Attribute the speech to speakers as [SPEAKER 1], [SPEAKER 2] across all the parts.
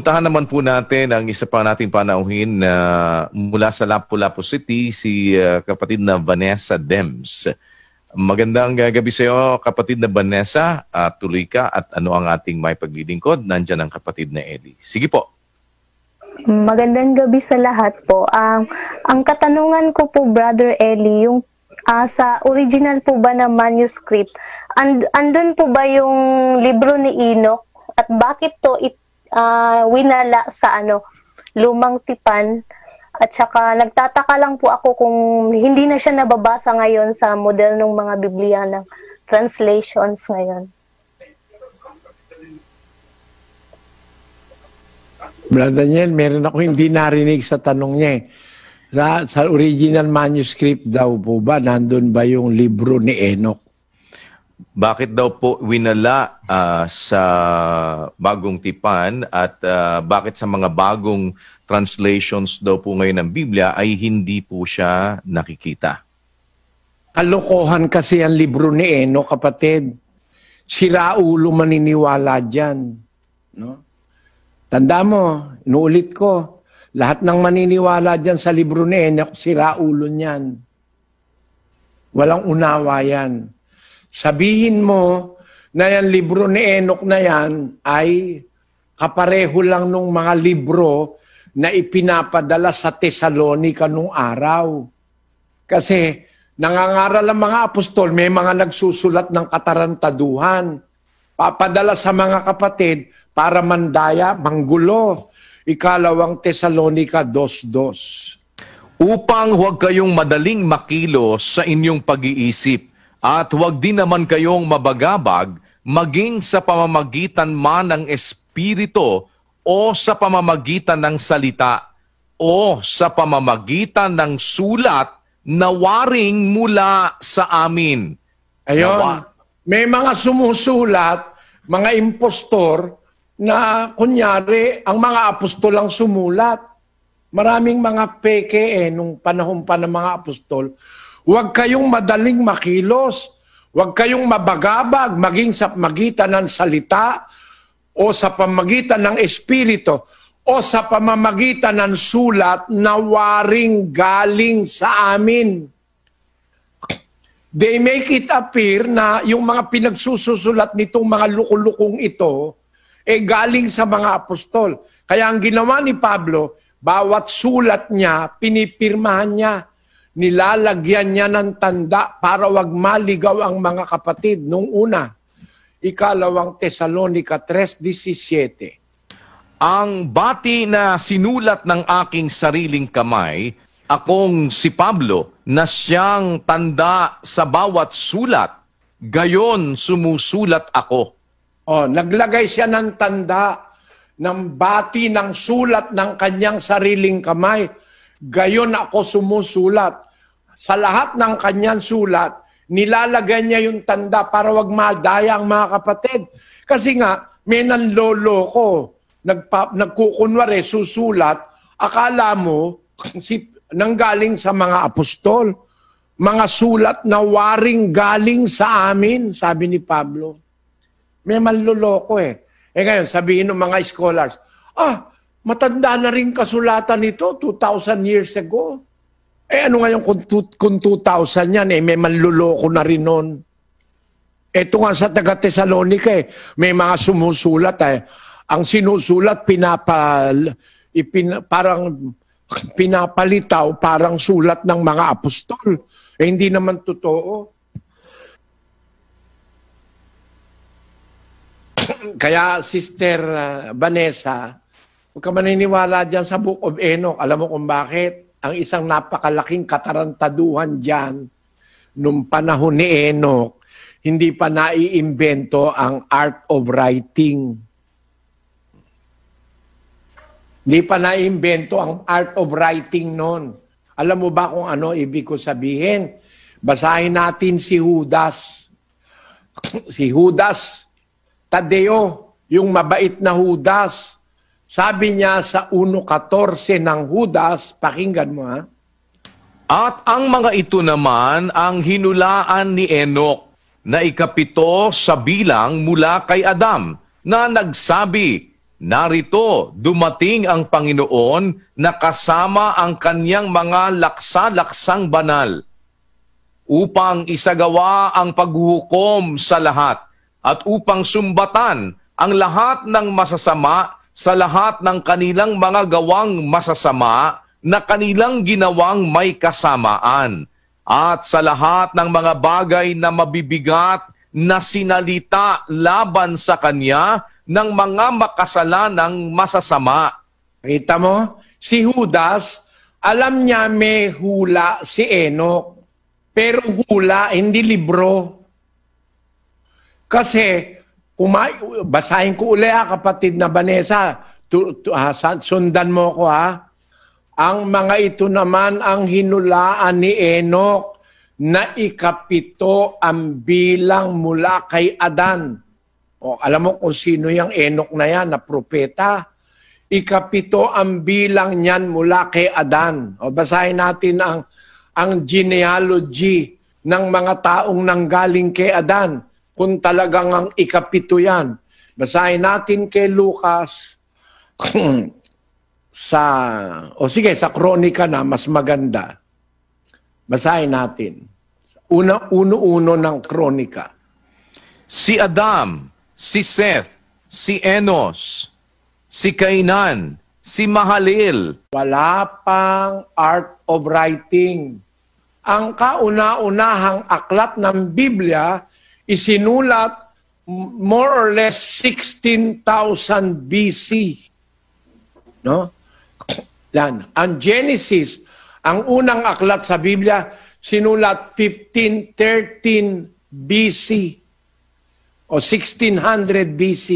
[SPEAKER 1] Puntahan naman po natin ang isa pa nating panauhin na uh, mula sa Lapu-Lapu City, si uh, kapatid na Vanessa Dems. Magandang ah, gabi sa iyo, kapatid na Vanessa. Uh, tuloy ka at ano ang ating may paglilingkod? Nandiyan ang kapatid na Ellie. Sige po. Magandang gabi sa lahat po. Ang uh, ang katanungan ko po, Brother Ellie, yung uh, sa original po ba na manuscript, and, andun po ba yung libro ni Enoch? At bakit to it uh, winala sa ano, lumang tipan at saka nagtataka lang po ako kung hindi na siya nababasa ngayon sa model ng mga Biblia ng translations ngayon.
[SPEAKER 2] Brother Daniel, meron ako hindi narinig sa tanong niya eh. Sa, sa original manuscript daw po ba, nandun ba yung libro ni Enoch?
[SPEAKER 1] Bakit daw po winala uh, sa bagong tipan at uh, bakit sa mga bagong translations daw po ngayon ng Biblia ay hindi po siya nakikita?
[SPEAKER 2] Kalokohan kasi ang libro ni Eno, kapatid. Si Raulo maniniwala dyan. No? Tanda mo, inuulit ko, lahat ng maniniwala dyan sa libro ni Eno, si Raulo niyan. Walang unawa yan sabihin mo na yung libro ni Enoch na yan ay kapareho lang nung mga libro na ipinapadala sa Tesalonica nung araw. Kasi nangangaral ang mga apostol, may mga nagsusulat ng katarantaduhan. Papadala sa mga kapatid para mandaya, manggulo. Ikalawang Tesalonica 2.2 Upang huwag
[SPEAKER 1] kayong madaling makilos sa inyong pag-iisip at huwag din naman kayong mabagabag maging sa pamamagitan man ng Espiritu o sa pamamagitan ng salita o sa pamamagitan ng sulat
[SPEAKER 2] na waring mula sa amin. Ayon, may mga sumusulat, mga impostor na kunyari ang mga apostol ang sumulat. Maraming mga peke eh, nung panahon pa ng mga apostol Huwag kayong madaling makilos. Huwag kayong mabagabag maging sa magitan ng salita o sa pamagitan ng espiritu o sa pamamagitan ng sulat na waring galing sa amin. They make it appear na yung mga pinagsususulat nitong mga lukulukong ito ay eh, galing sa mga apostol. Kaya ang ginawa ni Pablo, bawat sulat niya, pinipirmahan niya nilalagyan niya ng tanda para wag maligaw ang mga kapatid nung una. Ikalawang Tesalonica 3.17
[SPEAKER 1] Ang bati na sinulat ng aking sariling kamay, akong si Pablo na siyang tanda sa bawat sulat, gayon
[SPEAKER 2] sumusulat ako. Oh, naglagay siya ng tanda ng bati ng sulat ng kanyang sariling kamay Gayon ako sumusulat. Sa lahat ng kanyang sulat, nilalagay niya yung tanda para wag madaya ang mga kapatid. Kasi nga, may nanlolo ko. Nagpa, nagkukunwari, susulat. Akala mo, si, nanggaling sa mga apostol. Mga sulat na waring galing sa amin, sabi ni Pablo. May manloloko eh. Eh ngayon, sabihin ng mga scholars, ah, Matanda na rin kasulatan ito, 2,000 years ago. Eh ano ngayon kung, kung 2,000 yan, eh may manluloko na rin noon. Ito nga sa taga Thessalonica eh, may mga sumusulat eh. Ang sinusulat pinapal, ipin, parang pinapalitaw, parang sulat ng mga apostol. Eh hindi naman totoo. Kaya Sister ah, Vanessa, Huwag ka maniniwala dyan sa Book of Enoch. Alam mo kung bakit? Ang isang napakalaking katarantaduhan dyan nung panahon ni Enoch, hindi pa naiimbento ang art of writing. Hindi pa naiimbento ang art of writing noon. Alam mo ba kung ano ibig ko sabihin? Basahin natin si Judas. si Judas, Tadeo, yung mabait na Judas, sabi niya sa 1.14 ng Judas, pakinggan mo ha. At
[SPEAKER 1] ang mga ito naman ang hinulaan ni Enoch na ikapito sa bilang mula kay Adam na nagsabi, Narito dumating ang Panginoon na kasama ang kanyang mga laksa-laksang banal upang isagawa ang paghuhukom sa lahat at upang sumbatan ang lahat ng masasama sa lahat ng kanilang mga gawang masasama na kanilang ginawang may kasamaan at sa lahat ng mga bagay na mabibigat na sinalita laban sa kanya ng mga makasalanang masasama.
[SPEAKER 2] Kita mo, si Judas, alam niya may hula si Enoch, pero hula hindi libro. Kasi Umay, basahin ko uli ha, ah, kapatid na Vanessa. To, to, ha, ah, sundan mo ko ha. Ah. Ang mga ito naman ang hinulaan ni Enoch na ikapito ang bilang mula kay Adan. O, alam mo kung sino yung Enoch na yan, na propeta. Ikapito ang bilang niyan mula kay Adan. O, basahin natin ang, ang genealogy ng mga taong nanggaling kay Adan kung talagang ang ikapito yan. Basahin natin kay Lucas sa, o sige, sa kronika na mas maganda. Basahin natin. Una, uno-uno ng kronika. Si Adam, si Seth, si Enos, si Kainan, si Mahalil. Wala pang art of writing. Ang kauna-unahang aklat ng Biblia isinulat more or less 16,000 BC. No? Lan. Ang Genesis, ang unang aklat sa Biblia, sinulat 1513 BC o 1600 BC.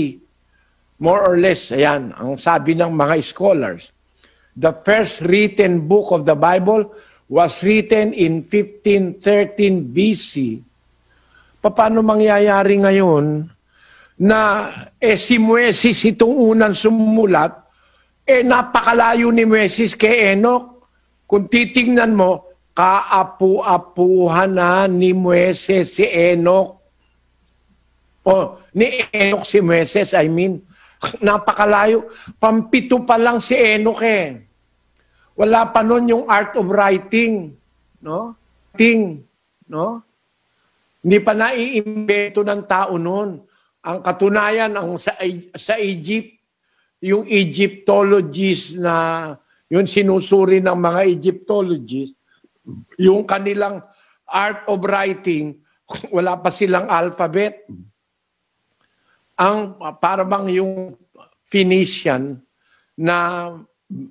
[SPEAKER 2] More or less, ayan, ang sabi ng mga scholars. The first written book of the Bible was written in 1513 BC paano mangyayari ngayon na eh, si Muesis itong unang sumulat, eh napakalayo ni Muesis kay Enoch. Kung titingnan mo, kaapu-apuhan na ni Mueses si Enoch. O, oh, ni Enoch si Mueses, I mean. Napakalayo. Pampito pa lang si Enoch eh. Wala pa nun yung art of writing. No? Ting. No? Hindi pa naiimbento ng tao noon. Ang katunayan ang sa, sa Egypt, yung Egyptologists na yung sinusuri ng mga Egyptologists, yung kanilang art of writing, wala pa silang alphabet. Ang parang yung Phoenician na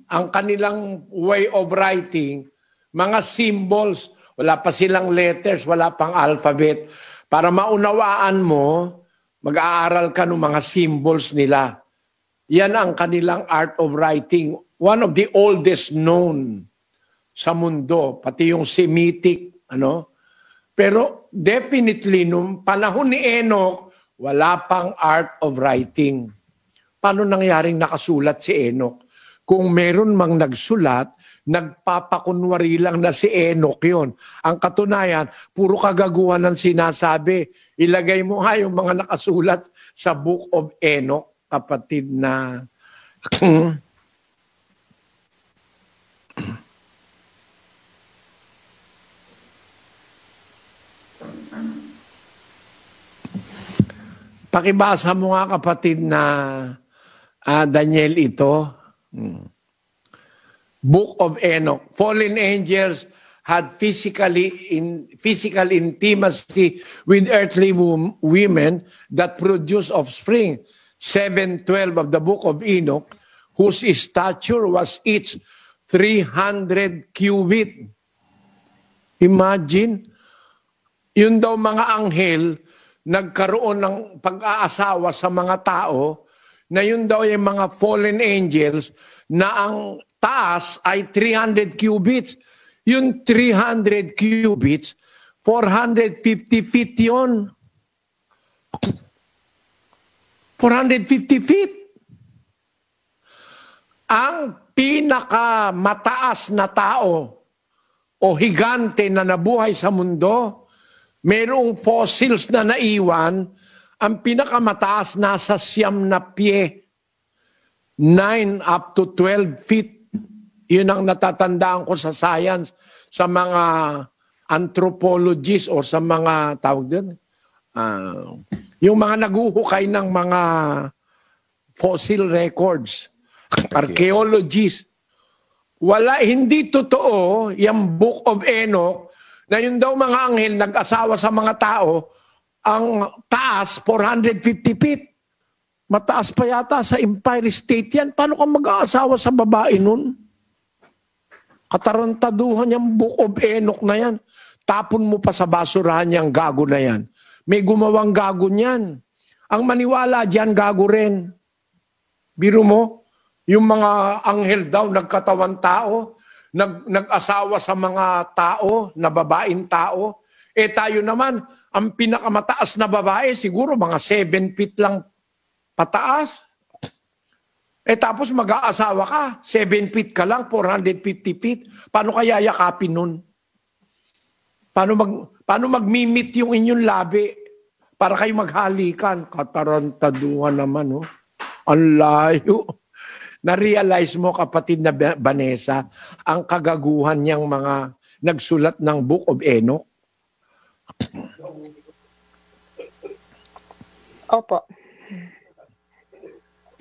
[SPEAKER 2] ang kanilang way of writing, mga symbols wala pa silang letters, wala pang alphabet. Para maunawaan mo, mag-aaral ka ng mga symbols nila. Yan ang kanilang art of writing. One of the oldest known sa mundo, pati yung Semitic, ano? Pero definitely, nung panahon ni Enoch, wala pang art of writing. Paano nangyaring nakasulat si Enoch? kung meron mang nagsulat, nagpapakunwari lang na si Enoch yun. Ang katunayan, puro kagaguhan ang sinasabi. Ilagay mo nga yung mga nakasulat sa Book of Enoch, kapatid na... Pakibasa mo nga kapatid na uh, Daniel ito. Mm. Book of Enoch. Fallen angels had physically in physical intimacy with earthly wom- women that produce offspring. 7:12 of the book of Enoch, whose stature was each 300 cubit. Imagine, yun daw mga anghel nagkaroon ng pag-aasawa sa mga tao na yun daw yung mga fallen angels na ang taas ay 300 cubits. Yung 300 cubits, 450 feet yon. 450 feet. Ang pinakamataas na tao o higante na nabuhay sa mundo, mayroong fossils na naiwan ang pinakamataas nasa siyam na pie, 9 up to 12 feet. Yun ang natatandaan ko sa science, sa mga anthropologists o sa mga tawag doon. Uh, ah, yung mga naguhukay ng mga fossil records, archaeologists, wala, hindi totoo yung Book of Enoch na yun daw mga anghel nag-asawa sa mga tao ang taas, 450 feet. Mataas pa yata sa Empire State yan. Paano ka mag-aasawa sa babae nun? Katarantaduhan yung book of Enoch na yan. Tapon mo pa sa basurahan yung gago na yan. May gumawang gago niyan. Ang maniwala diyan gago rin. Biro mo, yung mga anghel daw, nagkatawan tao, nag, nag-asawa sa mga tao, na babaeng tao, eh tayo naman, ang pinakamataas na babae, siguro mga 7 feet lang pataas. Eh tapos mag-aasawa ka, 7 feet ka lang, 450 feet. Paano kaya yakapin nun? Paano, mag, paano mag-meet yung inyong labi para kayo maghalikan? Katarantaduhan naman, oh. Ang layo. Na-realize mo, kapatid na Vanessa, ang kagaguhan niyang mga nagsulat ng Book of Enoch. Opo.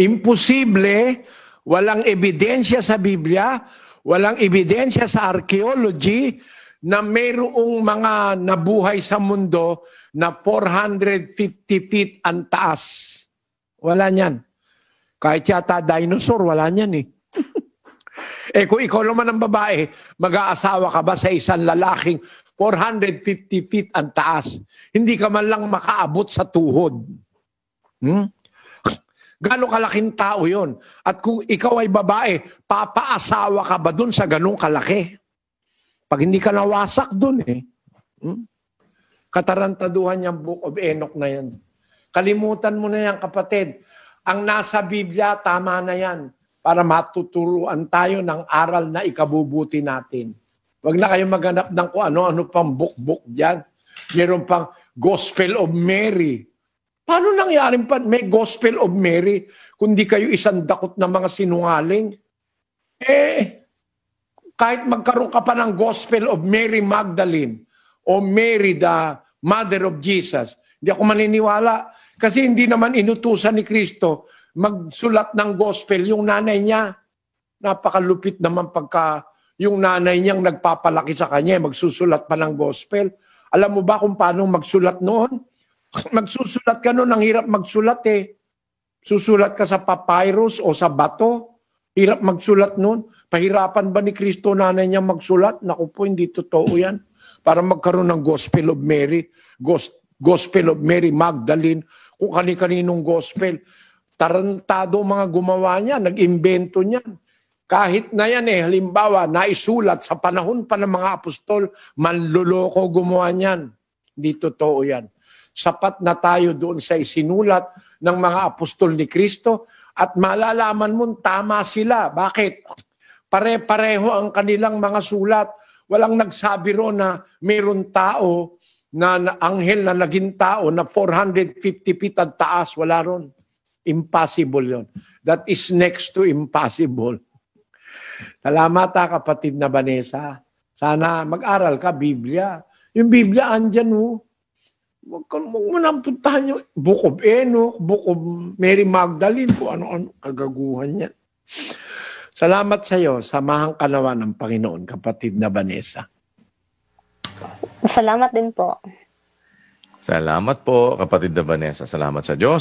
[SPEAKER 2] Imposible, walang ebidensya sa Biblia, walang ebidensya sa archaeology na mayroong mga nabuhay sa mundo na 450 feet ang taas. Wala niyan. Kahit yata dinosaur, wala niyan eh. eh kung ikaw naman ang babae, mag-aasawa ka ba sa isang lalaking 450 feet ang taas. Hindi ka man lang makaabot sa tuhod. Hmm? Gano'ng kalaking tao yon At kung ikaw ay babae, papaasawa ka ba dun sa gano'ng kalaki? Pag hindi ka nawasak dun eh. Hmm? Katarantaduhan yung Book of Enoch na yan. Kalimutan mo na yan kapatid. Ang nasa Biblia, tama na yan para matuturuan tayo ng aral na ikabubuti natin. Wag na kayong maghanap ng kung ano-ano pang book-book dyan. Meron pang Gospel of Mary. Paano nangyari pa may Gospel of Mary kundi kayo isang dakot ng mga sinungaling? Eh, kahit magkaroon ka pa ng Gospel of Mary Magdalene o Mary the Mother of Jesus, hindi ako maniniwala kasi hindi naman inutusan ni Kristo magsulat ng gospel yung nanay niya. Napakalupit naman pagka yung nanay niyang nagpapalaki sa kanya, magsusulat pa ng gospel. Alam mo ba kung paano magsulat noon? Magsusulat ka noon, ang hirap magsulat eh. Susulat ka sa papyrus o sa bato. Hirap magsulat noon. Pahirapan ba ni Kristo nanay niya magsulat? Naku po, hindi totoo yan. Para magkaroon ng Gospel of Mary, Gospel of Mary Magdalene, kung kani-kaninong gospel. Tarantado mga gumawa niya, nag-imbento niyan. Kahit na yan eh, halimbawa, naisulat sa panahon pa ng mga apostol, manluloko gumawa niyan. Hindi totoo yan. Sapat na tayo doon sa isinulat ng mga apostol ni Kristo at malalaman mo tama sila. Bakit? Pare-pareho ang kanilang mga sulat. Walang nagsabi ro na mayroon tao na, na anghel na naging tao na 450 feet at taas. Wala ron. Impossible yon. That is next to impossible. Salamat ha, kapatid na Vanessa. Sana mag-aral ka, Biblia. Yung Biblia andyan ho. Oh. Huwag ka, huwag mo nang puntahan yung Book of Enoch, Book of Mary Magdalene, kung ano-ano kagaguhan niya. Salamat sa iyo. Samahan ka nawa ng Panginoon, kapatid na Vanessa.
[SPEAKER 1] Salamat din po. Salamat po, kapatid na Vanessa. Salamat sa Diyos.